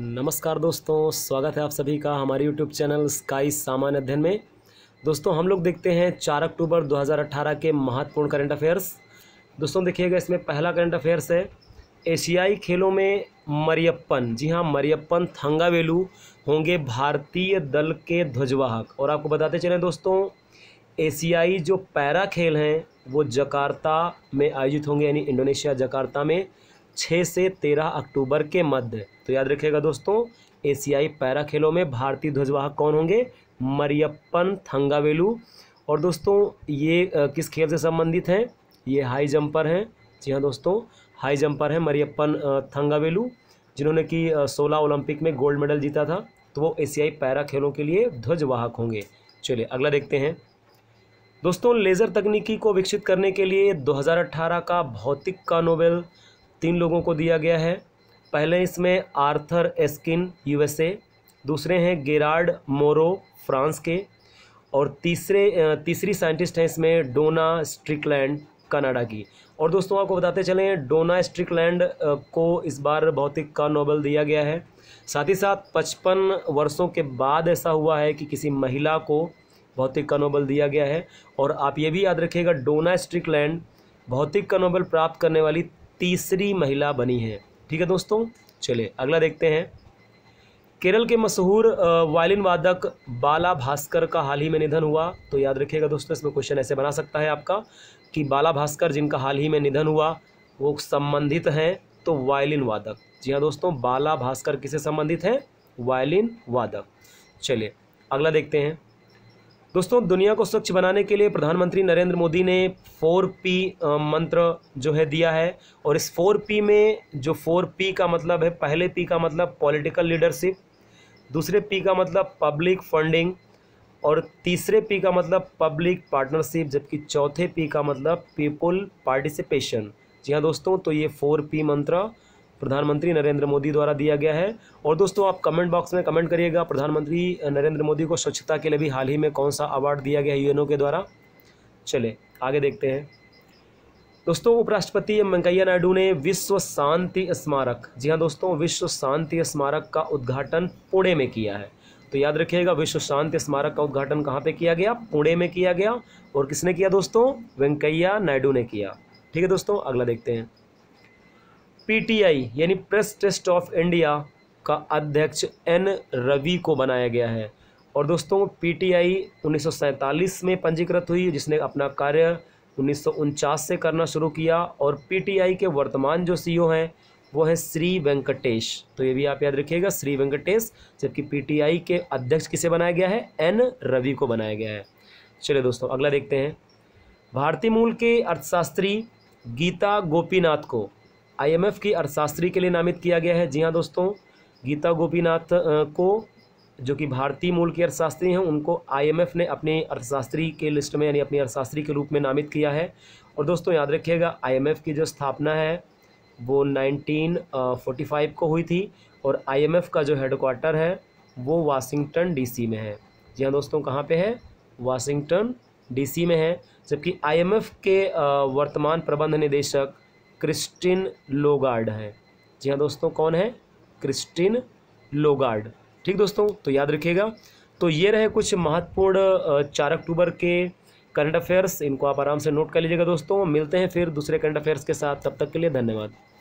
नमस्कार दोस्तों स्वागत है आप सभी का हमारे यूट्यूब चैनल स्काई सामान्य अध्ययन में दोस्तों हम लोग देखते हैं चार अक्टूबर 2018 के महत्वपूर्ण करंट अफेयर्स दोस्तों देखिएगा इसमें पहला करंट अफेयर्स है एशियाई खेलों में मरियप्पन जी हाँ मरियप्पन थंगावेलू होंगे भारतीय दल के ध्वजवाहक और आपको बताते चलें दोस्तों एशियाई जो पैरा खेल हैं वो जकार्ता में आयोजित होंगे यानी इंडोनेशिया जकार्ता में छः से तेरह अक्टूबर के मध्य तो याद रखिएगा दोस्तों एशियाई पैरा खेलों में भारतीय ध्वजवाहक कौन होंगे मरियप्पन थंगावेलू और दोस्तों ये किस खेल से संबंधित हैं ये हाई जंपर हैं जी हाँ दोस्तों हाई जंपर हैं मरियप्पन थंगावेलू जिन्होंने कि सोलह ओलंपिक में गोल्ड मेडल जीता था तो वो एशियाई पैरा खेलों के लिए ध्वजवाहक होंगे चलिए अगला देखते हैं दोस्तों लेज़र तकनीकी को विकसित करने के लिए 2018 का भौतिक का नोबेल तीन लोगों को दिया गया है पहले इसमें आर्थर एस्किन यूएसए दूसरे हैं गेराड मोरो फ्रांस के और तीसरे तीसरी साइंटिस्ट हैं इसमें डोना स्ट्रिकलैंड कनाडा की और दोस्तों आपको बताते चलें डोना स्ट्रिकलैंड को इस बार भौतिक का नोबल दिया गया है साथ ही साथ पचपन वर्षों के बाद ऐसा हुआ है कि किसी महिला को भौतिक का नोबल दिया गया है और आप ये भी याद रखिएगा डोना स्ट्रिकलैंड भौतिक का नोबल प्राप्त करने वाली तीसरी महिला बनी है ठीक है दोस्तों चलिए अगला देखते हैं केरल के मशहूर वायलिन वादक बाला भास्कर का हाल ही में निधन हुआ तो याद रखिएगा दोस्तों इसमें क्वेश्चन ऐसे बना सकता है आपका कि बाला भास्कर जिनका हाल ही में निधन हुआ वो संबंधित हैं तो वायलिन वादक जी हाँ दोस्तों बाला भास्कर किसे संबंधित हैं वायलिन वादक चलिए अगला देखते हैं दोस्तों दुनिया को स्वच्छ बनाने के लिए प्रधानमंत्री नरेंद्र मोदी ने फोर पी मंत्र जो है दिया है और इस फोर पी में जो फोर पी का मतलब है पहले पी का मतलब पॉलिटिकल लीडरशिप दूसरे पी का मतलब पब्लिक फंडिंग और तीसरे पी का मतलब पब्लिक पार्टनरशिप जबकि चौथे पी का मतलब पीपुल पार्टिसिपेशन जी हाँ दोस्तों तो ये फोर पी मंत्र प्रधानमंत्री नरेंद्र मोदी द्वारा दिया गया है और दोस्तों आप कमेंट बॉक्स में कमेंट करिएगा प्रधानमंत्री नरेंद्र मोदी को स्वच्छता के लिए भी हाल ही में कौन सा अवार्ड दिया गया यूएनओ के द्वारा चले आगे देखते हैं दोस्तों उपराष्ट्रपति एम वेंकैया नायडू ने विश्व शांति स्मारक जी हाँ दोस्तों विश्व शांति स्मारक का उद्घाटन पुणे में किया है तो याद रखिएगा विश्व शांति स्मारक का उद्घाटन कहाँ पे किया गया पुणे में किया गया और किसने किया दोस्तों वेंकैया नायडू ने किया ठीक है दोस्तों अगला देखते हैं पीटीआई यानी प्रेस ट्रस्ट ऑफ इंडिया का अध्यक्ष एन रवि को बनाया गया है और दोस्तों पीटीआई उन्नीस में पंजीकृत हुई जिसने अपना कार्य उन्नीस से करना शुरू किया और पीटीआई के वर्तमान जो सीईओ हैं वो हैं श्री वेंकटेश तो ये भी आप याद रखिएगा श्री वेंकटेश जबकि पीटीआई के अध्यक्ष किसे बनाया गया है एन रवि को बनाया गया है चलिए दोस्तों अगला देखते हैं भारतीय मूल के अर्थशास्त्री गीता गोपीनाथ को आईएमएफ की अर्थशास्त्री के लिए नामित किया गया है जी हाँ दोस्तों गीता गोपीनाथ को जो कि भारतीय मूल की अर्थशास्त्री हैं उनको आईएमएफ ने अपने अर्थशास्त्री के लिस्ट में यानी अपनी अर्थशास्त्री के रूप में नामित किया है और दोस्तों याद रखिएगा आईएमएफ की जो स्थापना है वो 1945 को हुई थी और आईएमएफ का जो हेडक्वार्टर है वो वाशिंगटन डीसी में है जी हाँ दोस्तों कहाँ पे है वाशिंगटन डीसी में है जबकि आईएमएफ के वर्तमान प्रबंध निदेशक क्रिस्टिन लोगार्ड है जी हाँ दोस्तों कौन है क्रिस्टिन लोगार्ड ठीक दोस्तों तो याद रखिएगा तो ये रहे कुछ महत्वपूर्ण चार अक्टूबर के करंट अफेयर्स इनको आप आराम से नोट कर लीजिएगा दोस्तों मिलते हैं फिर दूसरे करंट अफेयर्स के साथ तब तक के लिए धन्यवाद